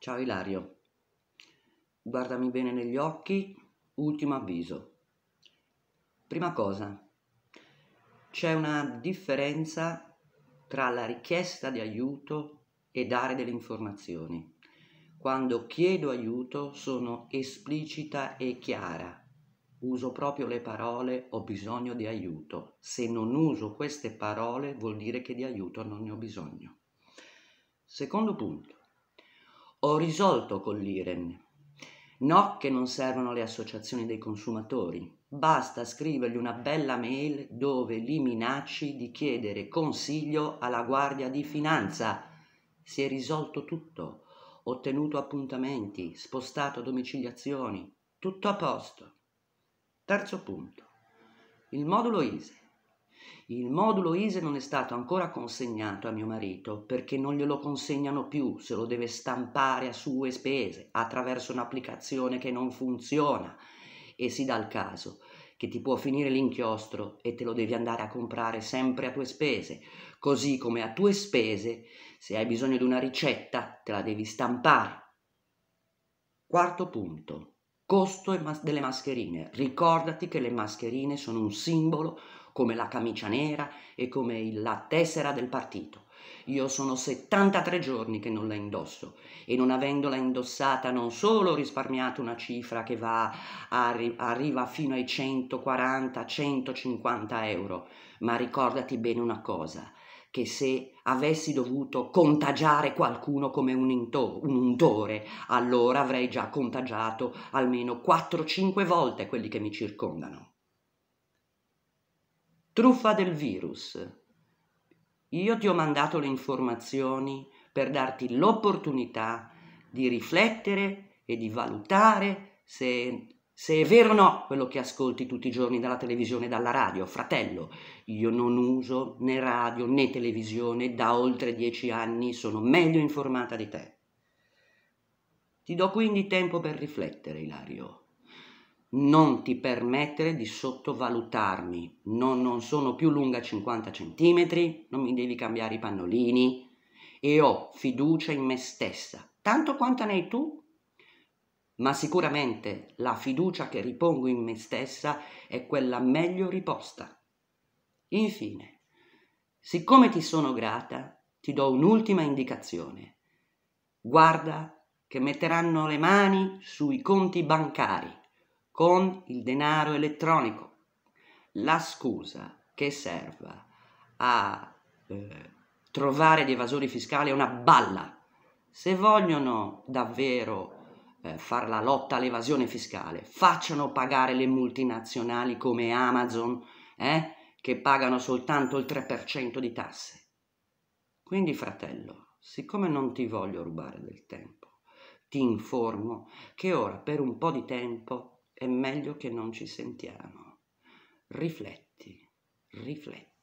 Ciao Ilario, guardami bene negli occhi, ultimo avviso. Prima cosa, c'è una differenza tra la richiesta di aiuto e dare delle informazioni. Quando chiedo aiuto sono esplicita e chiara, uso proprio le parole ho bisogno di aiuto. Se non uso queste parole vuol dire che di aiuto non ne ho bisogno. Secondo punto, ho risolto con l'IREN. No che non servono le associazioni dei consumatori. Basta scrivergli una bella mail dove li minacci di chiedere consiglio alla Guardia di Finanza. Si è risolto tutto. Ottenuto appuntamenti, spostato domiciliazioni. Tutto a posto. Terzo punto. Il modulo ISE il modulo ISE non è stato ancora consegnato a mio marito perché non glielo consegnano più, se lo deve stampare a sue spese attraverso un'applicazione che non funziona e si dà il caso che ti può finire l'inchiostro e te lo devi andare a comprare sempre a tue spese, così come a tue spese se hai bisogno di una ricetta te la devi stampare. Quarto punto. Costo delle mascherine. Ricordati che le mascherine sono un simbolo come la camicia nera e come la tessera del partito. Io sono 73 giorni che non la indosso e non avendola indossata non solo ho risparmiato una cifra che va arri- arriva fino ai 140-150 euro, ma ricordati bene una cosa, che se avessi dovuto contagiare qualcuno come un, into- un untore, allora avrei già contagiato almeno 4-5 volte quelli che mi circondano. Truffa del virus. Io ti ho mandato le informazioni per darti l'opportunità di riflettere e di valutare se se è vero o no quello che ascolti tutti i giorni dalla televisione e dalla radio. Fratello, io non uso né radio né televisione da oltre dieci anni, sono meglio informata di te. Ti do quindi tempo per riflettere, Ilario. Non ti permettere di sottovalutarmi. No, non sono più lunga 50 centimetri, non mi devi cambiare i pannolini e ho fiducia in me stessa, tanto quanta ne hai tu ma sicuramente la fiducia che ripongo in me stessa è quella meglio riposta. Infine, siccome ti sono grata, ti do un'ultima indicazione. Guarda che metteranno le mani sui conti bancari con il denaro elettronico. La scusa che serva a eh, trovare gli evasori fiscali è una balla. Se vogliono davvero eh, fare la lotta all'evasione fiscale, facciano pagare le multinazionali come Amazon, eh, che pagano soltanto il 3% di tasse. Quindi, fratello, siccome non ti voglio rubare del tempo, ti informo che ora per un po' di tempo è meglio che non ci sentiamo. Rifletti, rifletti.